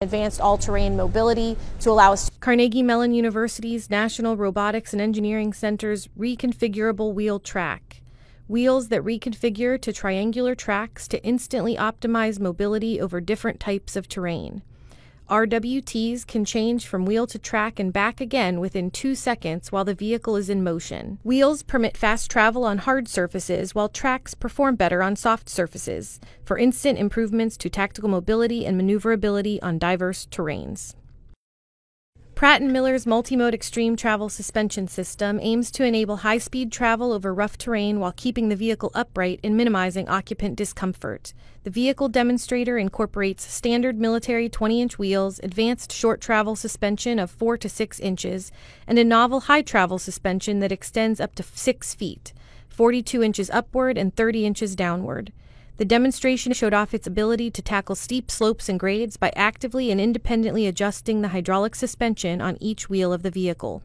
advanced all-terrain mobility to allow us to Carnegie Mellon University's National Robotics and Engineering Center's reconfigurable wheel track. Wheels that reconfigure to triangular tracks to instantly optimize mobility over different types of terrain. RWTs can change from wheel to track and back again within two seconds while the vehicle is in motion. Wheels permit fast travel on hard surfaces while tracks perform better on soft surfaces, for instant improvements to tactical mobility and maneuverability on diverse terrains. Pratt & Miller's Multimode Extreme Travel Suspension System aims to enable high-speed travel over rough terrain while keeping the vehicle upright and minimizing occupant discomfort. The vehicle demonstrator incorporates standard military 20-inch wheels, advanced short travel suspension of 4 to 6 inches, and a novel high travel suspension that extends up to 6 feet, 42 inches upward and 30 inches downward. The demonstration showed off its ability to tackle steep slopes and grades by actively and independently adjusting the hydraulic suspension on each wheel of the vehicle.